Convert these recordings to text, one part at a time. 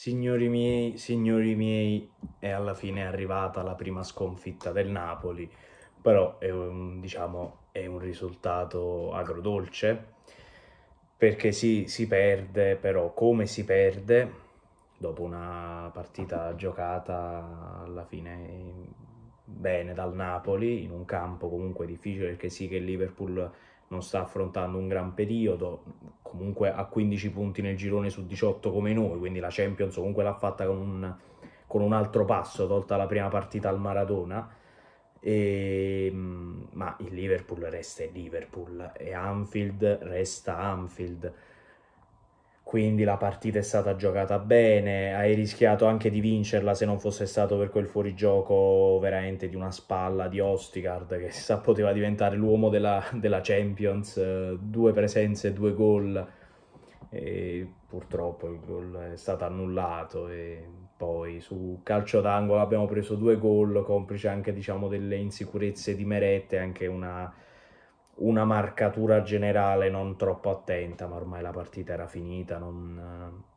Signori miei, signori miei, è alla fine arrivata la prima sconfitta del Napoli, però è un, diciamo, è un risultato agrodolce, perché sì, si perde, però come si perde, dopo una partita giocata alla fine bene dal Napoli, in un campo comunque difficile, perché sì che il Liverpool non sta affrontando un gran periodo, comunque ha 15 punti nel girone su 18 come noi, quindi la Champions comunque l'ha fatta con un, con un altro passo, tolta la prima partita al Maradona. E, ehm, ma il Liverpool resta il Liverpool e Anfield resta Anfield quindi la partita è stata giocata bene, hai rischiato anche di vincerla se non fosse stato per quel fuorigioco veramente di una spalla di Ostigard che si sa poteva diventare l'uomo della, della, Champions, eh, due presenze, due gol e purtroppo il gol è stato annullato e poi su calcio d'angolo abbiamo preso due gol complice anche diciamo delle insicurezze di Merette, anche una una marcatura generale non troppo attenta, ma ormai la partita era finita, non... Eh,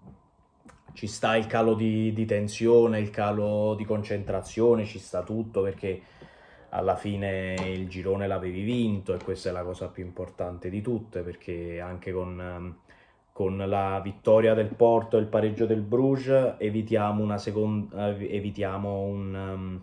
ci sta il calo di, di, tensione, il calo di concentrazione, ci sta tutto perché alla fine il girone l'avevi vinto e questa è la cosa più importante di tutte perché anche con, eh, con la vittoria del Porto e il pareggio del Bruges evitiamo, seconda, eh, evitiamo un... Um,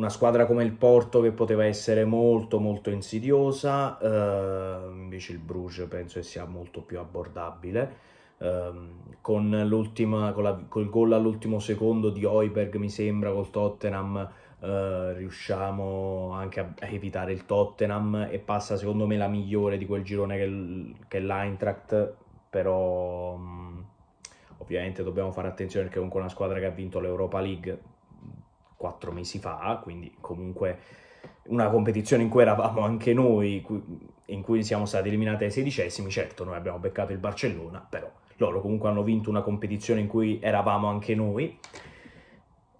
una squadra come il Porto che poteva essere molto molto insidiosa, eh, invece il Bruges penso che sia molto più abbordabile. Eh, con, l'ultima, con, la, col gol all'ultimo secondo di Hoiberg mi sembra col Tottenham eh, riusciamo anche a evitare il Tottenham e passa secondo me la migliore di quel girone che, che è l'Eintracht però mm, ovviamente dobbiamo fare attenzione perché comunque una squadra che ha vinto l'Europa League quattro mesi fa, quindi comunque una competizione in cui eravamo anche noi, in cui siamo stati eliminati ai sedicesimi, certo noi abbiamo beccato il Barcellona, però loro comunque hanno vinto una competizione in cui eravamo anche noi.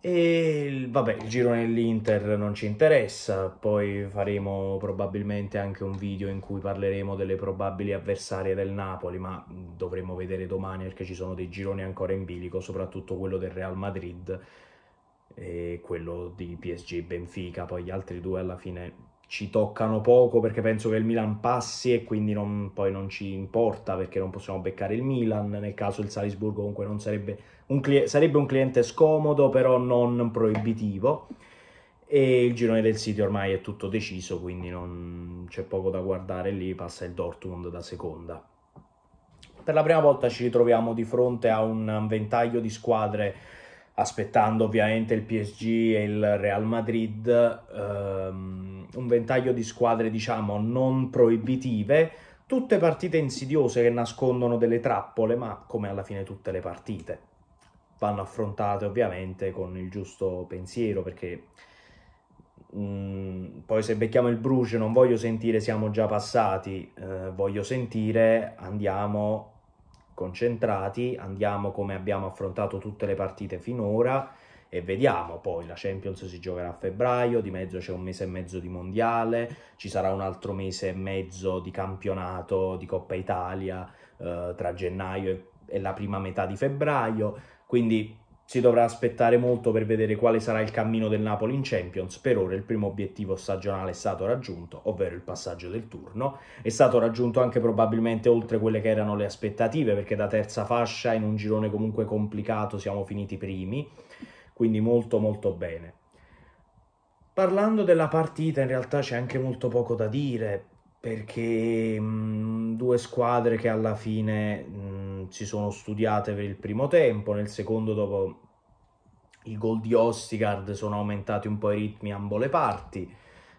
E vabbè, il giro nell'Inter non ci interessa, poi faremo probabilmente anche un video in cui parleremo delle probabili avversarie del Napoli, ma dovremo vedere domani perché ci sono dei gironi ancora in bilico, soprattutto quello del Real Madrid e quello di PSG Benfica, poi gli altri due alla fine ci toccano poco perché penso che il Milan passi e quindi non, poi non ci importa perché non possiamo beccare il Milan, nel caso il Salisburgo comunque non sarebbe un, cli- sarebbe un cliente scomodo però non proibitivo e il girone del City ormai è tutto deciso quindi non c'è poco da guardare lì, passa il Dortmund da seconda. Per la prima volta ci ritroviamo di fronte a un ventaglio di squadre aspettando ovviamente il PSG e il Real Madrid, ehm, un ventaglio di squadre diciamo non proibitive, tutte partite insidiose che nascondono delle trappole, ma come alla fine tutte le partite. Vanno affrontate ovviamente con il giusto pensiero perché mh, mm, poi se becchiamo il bruce non voglio sentire siamo già passati, eh, voglio sentire andiamo concentrati, andiamo come abbiamo affrontato tutte le partite finora e vediamo poi la Champions si giocherà a febbraio, di mezzo c'è un mese e mezzo di mondiale, ci sarà un altro mese e mezzo di campionato di Coppa Italia eh, tra gennaio e, e la prima metà di febbraio, quindi si dovrà aspettare molto per vedere quale sarà il cammino del Napoli in Champions. Per ora il primo obiettivo stagionale è stato raggiunto, ovvero il passaggio del turno. È stato raggiunto anche probabilmente oltre quelle che erano le aspettative, perché da terza fascia in un girone comunque complicato siamo finiti primi. Quindi molto molto bene. Parlando della partita in realtà c'è anche molto poco da dire perché mh, due squadre che alla fine mh, si sono studiate per il primo tempo, nel secondo dopo i gol di Ostigard sono aumentati un po' i ritmi ambo le parti,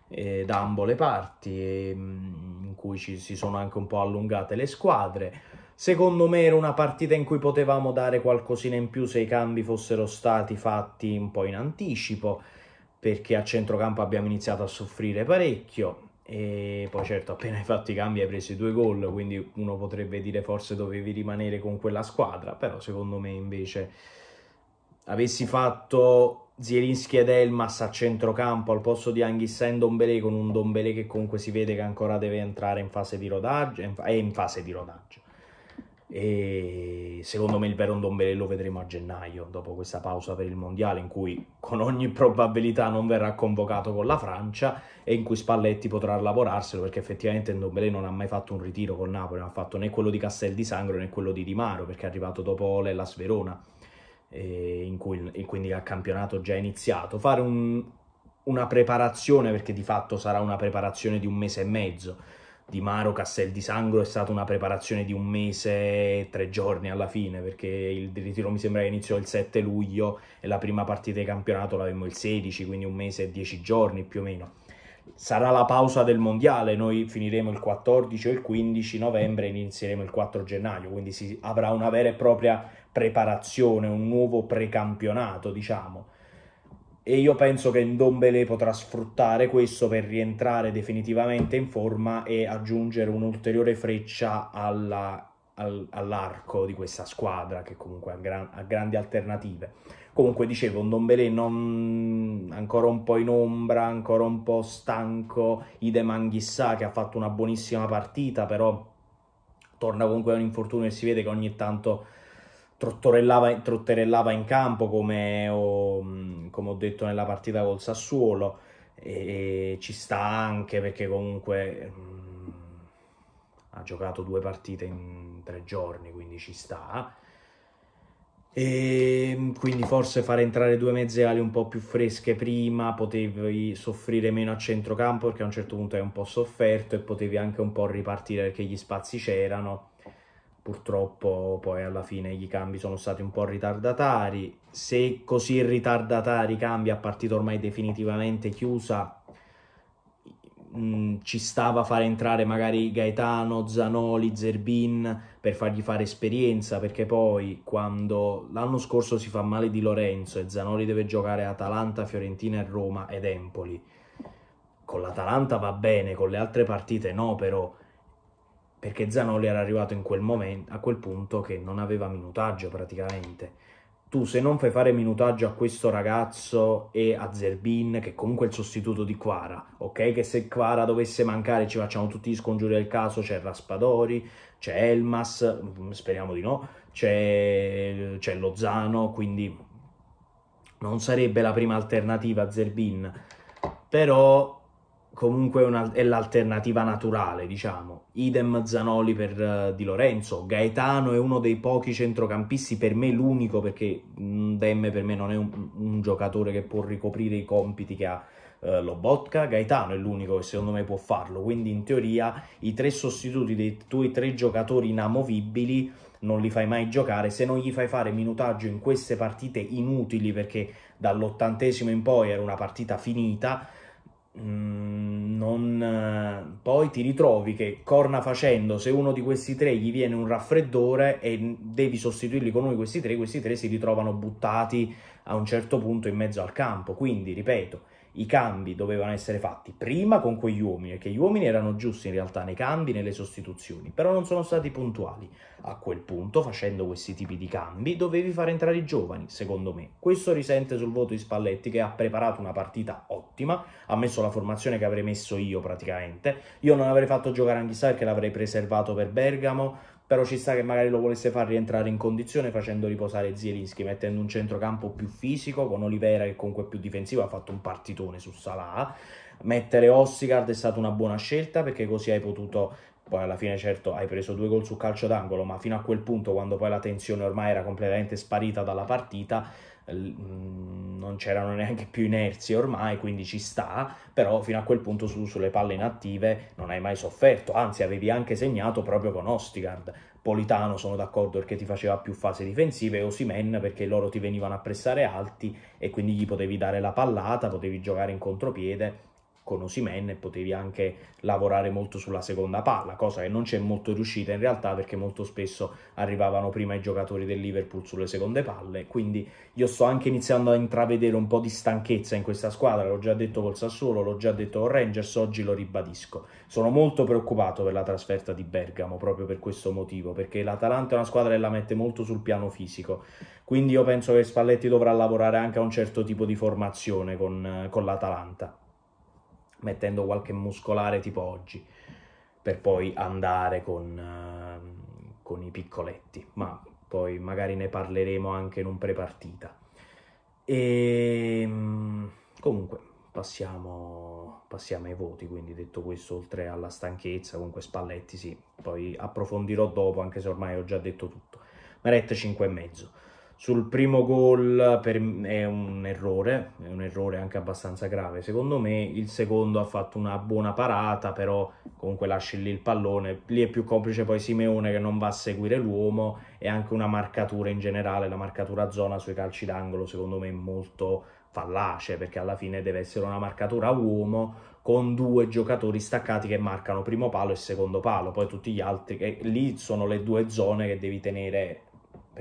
eh, da ambo le parti, e, mh, in cui ci, si sono anche un po' allungate le squadre. Secondo me era una partita in cui potevamo dare qualcosina in più se i cambi fossero stati fatti un po' in anticipo, perché a centrocampo abbiamo iniziato a soffrire parecchio e poi certo appena hai fatto i cambi hai preso i due gol quindi uno potrebbe dire forse dovevi rimanere con quella squadra però secondo me invece avessi fatto Zielinski ed Elmas a centrocampo al posto di Anghissa e Dombele con un Dombele che comunque si vede che ancora deve entrare in fase di rodaggio è in fase di rodaggio e secondo me il vero Ndombele lo vedremo a gennaio, dopo questa pausa per il Mondiale in cui con ogni probabilità non verrà convocato con la Francia e in cui Spalletti potrà lavorarselo perché effettivamente Ndombele non ha mai fatto un ritiro con Napoli, non ha fatto né quello di Castel di Sangro né quello di Di Maro perché è arrivato dopo l'Elas Verona eh, in cui e quindi ha campionato già iniziato. Fare un, una preparazione perché di fatto sarà una preparazione di un mese e mezzo di Maro Castel di Sangro è stata una preparazione di un mese e tre giorni alla fine, perché il ritiro mi sembra che iniziò il 7 luglio e la prima partita di campionato l'avevamo il 16, quindi un mese e dieci giorni più o meno. Sarà la pausa del mondiale, noi finiremo il 14 o il 15 novembre e inizieremo il 4 gennaio, quindi si avrà una vera e propria preparazione, un nuovo precampionato, diciamo e io penso che Ndombele potrà sfruttare questo per rientrare definitivamente in forma e aggiungere un'ulteriore freccia alla, al, all'arco di questa squadra che comunque ha, gran, ha grandi alternative. Comunque dicevo, Ndombele non, ancora un po' in ombra, ancora un po' stanco, idem Anghissà che ha fatto una buonissima partita, però torna comunque a un infortunio e si vede che ogni tanto trottorellava, trotterellava in campo come ho, come ho, detto nella partita col Sassuolo e, e ci sta anche perché comunque mh, mm, ha giocato due partite in tre giorni quindi ci sta e mm, quindi forse fare entrare due mezze ali un po' più fresche prima potevi soffrire meno a centrocampo perché a un certo punto hai un po' sofferto e potevi anche un po' ripartire perché gli spazi c'erano Purtroppo poi alla fine i cambi sono stati un po' ritardatari. Se così ritardatari i cambi a partita ormai definitivamente chiusa, mm, ci stava a fare entrare magari Gaetano, Zanoli, Zerbin per fargli fare esperienza, perché poi quando l'anno scorso si fa male di Lorenzo e Zanoli deve giocare Atalanta, Fiorentina e Roma ed Empoli, con l'Atalanta va bene, con le altre partite no però perché Zanoli era arrivato quel momento, a quel punto che non aveva minutaggio praticamente. Tu se non fai fare minutaggio a questo ragazzo e a Zerbin, che comunque è il sostituto di Quara, ok? Che se Quara dovesse mancare ci facciamo tutti gli scongiuri del caso, c'è Raspadori, c'è Elmas, mm, speriamo di no, c'è, c'è Lozano, quindi non sarebbe la prima alternativa a Zerbin. Però comunque una, è l'alternativa naturale, diciamo. Idem Zanoli per uh, Di Lorenzo, Gaetano è uno dei pochi centrocampisti, per me l'unico perché Demme per me non è un, un giocatore che può ricoprire i compiti che ha uh, Lobotka, Gaetano è l'unico che secondo me può farlo, quindi in teoria i tre sostituti dei tuoi tre giocatori inamovibili non li fai mai giocare, se non gli fai fare minutaggio in queste partite inutili perché dall'ottantesimo in poi era una partita finita, Mm, non, eh, poi ti ritrovi che corna facendo, se uno di questi tre gli viene un raffreddore e devi sostituirli con uno di questi tre, questi tre si ritrovano buttati a un certo punto in mezzo al campo. Quindi, ripeto, i cambi dovevano essere fatti prima con quegli uomini, perché gli uomini erano giusti in realtà nei cambi, nelle sostituzioni, però non sono stati puntuali. A quel punto, facendo questi tipi di cambi, dovevi far entrare i giovani, secondo me. Questo risente sul voto di Spalletti che ha preparato una partita ottima, ha messo la formazione che avrei messo io praticamente. Io non avrei fatto giocare Anghissà perché l'avrei preservato per Bergamo, però ci sta che magari lo volesse far rientrare in condizione facendo riposare Zielinski, mettendo un centrocampo più fisico con Olivera che comunque è più difensivo, ha fatto un partitone su Salah. Mettere Ossigard è stata una buona scelta perché così hai potuto poi alla fine certo hai preso due gol su calcio d'angolo, ma fino a quel punto quando poi la tensione ormai era completamente sparita dalla partita, Mm, non c'erano neanche più inerzie ormai, quindi ci sta, però fino a quel punto su, sulle palle inattive non hai mai sofferto, anzi avevi anche segnato proprio con Ostigard. Politano sono d'accordo perché ti faceva più fase difensive e Osimen perché loro ti venivano a pressare alti e quindi gli potevi dare la pallata, potevi giocare in contropiede con Osimen potevi anche lavorare molto sulla seconda palla, cosa che non c'è molto riuscita in realtà perché molto spesso arrivavano prima i giocatori del Liverpool sulle seconde palle, quindi io sto anche iniziando a intravedere un po' di stanchezza in questa squadra, l'ho già detto col Sassuolo, l'ho già detto con Rangers, oggi lo ribadisco. Sono molto preoccupato per la trasferta di Bergamo proprio per questo motivo, perché l'Atalanta è una squadra che la mette molto sul piano fisico, quindi io penso che Spalletti dovrà lavorare anche a un certo tipo di formazione con, con l'Atalanta mettendo qualche muscolare tipo oggi, per poi andare con, uh, con i piccoletti, ma poi magari ne parleremo anche in un prepartita. E ehm, comunque passiamo, passiamo, ai voti, quindi detto questo, oltre alla stanchezza, comunque Spalletti sì, poi approfondirò dopo, anche se ormai ho già detto tutto. Maretta 5,5. Sul primo gol per... è un errore, è un errore anche abbastanza grave. Secondo me il secondo ha fatto una buona parata, però comunque lasci lì il pallone. Lì è più complice poi Simeone che non va a seguire l'uomo e anche una marcatura in generale, la marcatura zona sui calci d'angolo secondo me è molto fallace perché alla fine deve essere una marcatura uomo con due giocatori staccati che marcano primo palo e secondo palo, poi tutti gli altri, che eh, lì sono le due zone che devi tenere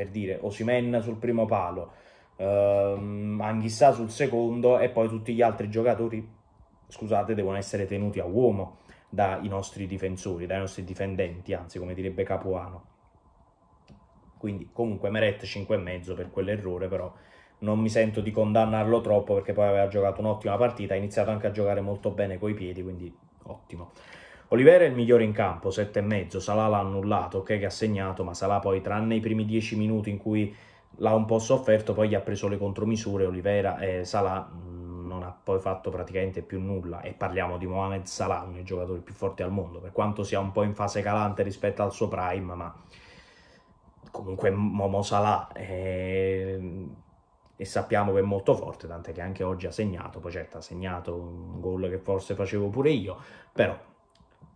per dire Osimen sul primo palo, ehm, Anghissà sul secondo e poi tutti gli altri giocatori, scusate, devono essere tenuti a uomo dai nostri difensori, dai nostri difendenti, anzi come direbbe Capuano. Quindi comunque Meret 5,5 per quell'errore, però non mi sento di condannarlo troppo perché poi aveva giocato un'ottima partita, ha iniziato anche a giocare molto bene coi piedi, quindi ottimo. Olivera è il migliore in campo, 7,5, Salah l'ha annullato, ok che ha segnato, ma Salah poi tranne i primi 10 minuti in cui l'ha un po' sofferto, poi gli ha preso le contromisure, Olivera e Salah mm, non ha poi fatto praticamente più nulla e parliamo di Mohamed Salah, uno dei giocatori più forti al mondo, per quanto sia un po' in fase calante rispetto al suo prime, ma comunque Momo Salah è... e sappiamo che è molto forte, tant'è che anche oggi ha segnato, poi certo ha segnato un gol che forse facevo pure io, però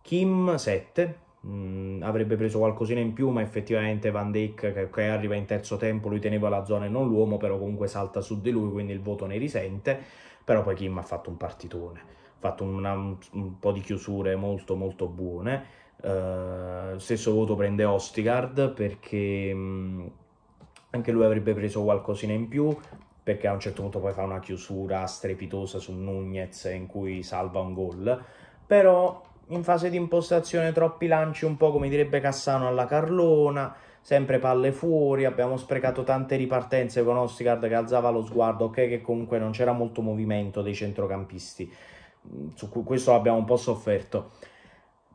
Kim 7, mh, mm, avrebbe preso qualcosina in più, ma effettivamente Van Dijk che, che, arriva in terzo tempo, lui teneva la zona e non l'uomo, però comunque salta su di lui, quindi il voto ne risente, però poi Kim ha fatto un partitone, ha fatto una, un, un po' di chiusure molto molto buone. Uh, stesso voto prende Ostigard perché mh, mm, anche lui avrebbe preso qualcosina in più perché a un certo punto poi fa una chiusura strepitosa su Nunez in cui salva un gol però in fase di impostazione troppi lanci, un po' come direbbe Cassano alla Carlona, sempre palle fuori, abbiamo sprecato tante ripartenze con Ostigard che alzava lo sguardo, ok che comunque non c'era molto movimento dei centrocampisti, mm, su questo abbiamo un po' sofferto.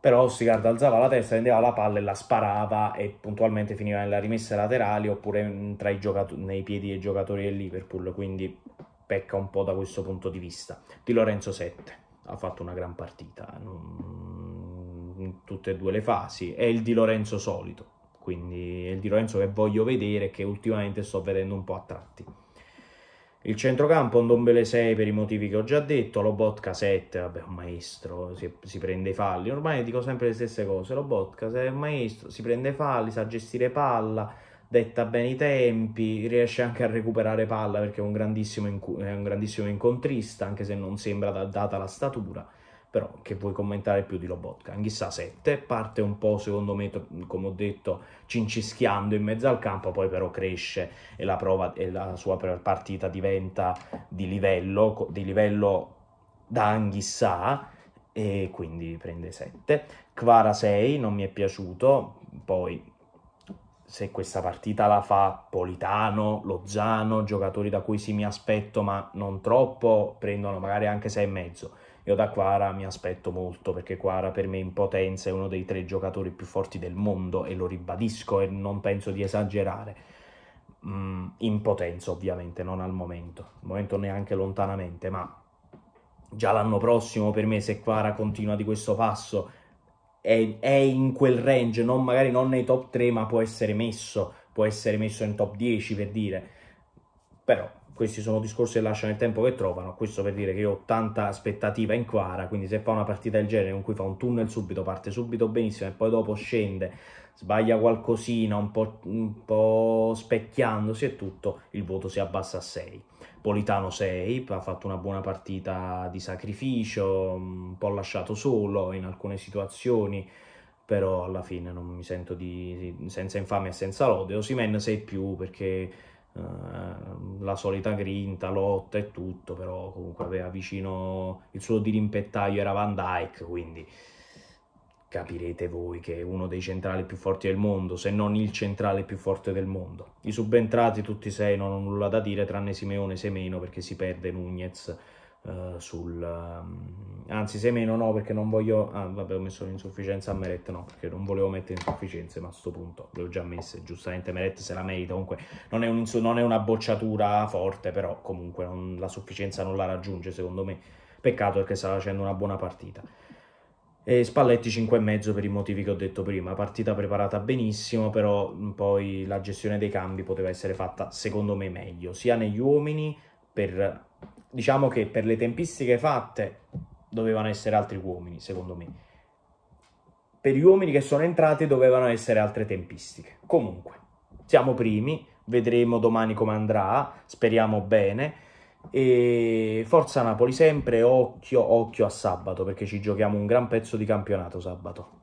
Però Ostigard alzava la testa, prendeva la palla e la sparava e puntualmente finiva nella rimessa laterale oppure mm, tra i nei piedi dei giocatori del Liverpool, quindi pecca un po' da questo punto di vista. Di Lorenzo 7 ha fatto una gran partita in tutte e due le fasi, è il Di Lorenzo solito, quindi è il Di Lorenzo che voglio vedere che ultimamente sto vedendo un po' a tratti. Il centrocampo Ndombele 6 per i motivi che ho già detto, Lobotka 7, vabbè un maestro, si, si, prende i falli, ormai dico sempre le stesse cose, Lobotka è un maestro, si prende i falli, sa gestire palla, detta bene i tempi, riesce anche a recuperare palla perché è un grandissimo, è un grandissimo incontrista, anche se non sembra da- data la statura. Però che vuoi commentare più di Lobotka? Chissà 7, parte un po' secondo me, come ho detto, cincischiando in mezzo al campo, poi però cresce e la, prova, e la sua partita diventa di livello, di livello da anghissà e quindi prende 7. Quara 6 non mi è piaciuto, poi se questa partita la fa Politano, Lozano, giocatori da cui sì mi aspetto ma non troppo, prendono magari anche e mezzo. Io da Quara mi aspetto molto perché Quara per me in potenza è uno dei tre giocatori più forti del mondo e lo ribadisco e non penso di esagerare. Mm, in potenza ovviamente, non al momento, al momento neanche lontanamente, ma già l'anno prossimo per me se Quara continua di questo passo è, è, in quel range, non, magari non nei top 3, ma può essere messo, può essere messo in top 10 per dire. Però questi sono discorsi che lasciano il tempo che trovano, questo per dire che io ho tanta aspettativa in Quara, quindi se fa una partita del genere in cui fa un tunnel subito, parte subito benissimo e poi dopo scende sbaglia qualcosina, un po', un po', specchiandosi e tutto, il voto si abbassa a 6. Politano 6, ha fatto una buona partita di sacrificio, un po' lasciato solo in alcune situazioni, però alla fine non mi sento di, senza infame e senza lode. Osimen 6 più perché eh, la solita grinta, lotta e tutto, però comunque aveva vicino il suo dirimpettaio era Van Dyke, quindi capirete voi che è uno dei centrali più forti del mondo, se non il centrale più forte del mondo. I subentrati tutti e sei non hanno nulla da dire, tranne Simeone se meno perché si perde Nunez uh, sul... Um, anzi meno no perché non voglio... Ah vabbè ho messo l'insufficienza a Meret, no perché non volevo mettere insufficienze, ma a questo punto le ho già messe, giustamente Meret se la merita, comunque non è, un, non è una bocciatura forte, però comunque non, la sufficienza non la raggiunge secondo me. Peccato perché stava facendo una buona partita. E Spalletti 5,5 per i motivi che ho detto prima, partita preparata benissimo, però poi la gestione dei cambi poteva essere fatta secondo me meglio, sia negli uomini, per, diciamo che per le tempistiche fatte dovevano essere altri uomini secondo me, per gli uomini che sono entrati dovevano essere altre tempistiche. Comunque, siamo primi, vedremo domani come andrà, speriamo bene e forza Napoli sempre, occhio, occhio a sabato perché ci giochiamo un gran pezzo di campionato sabato.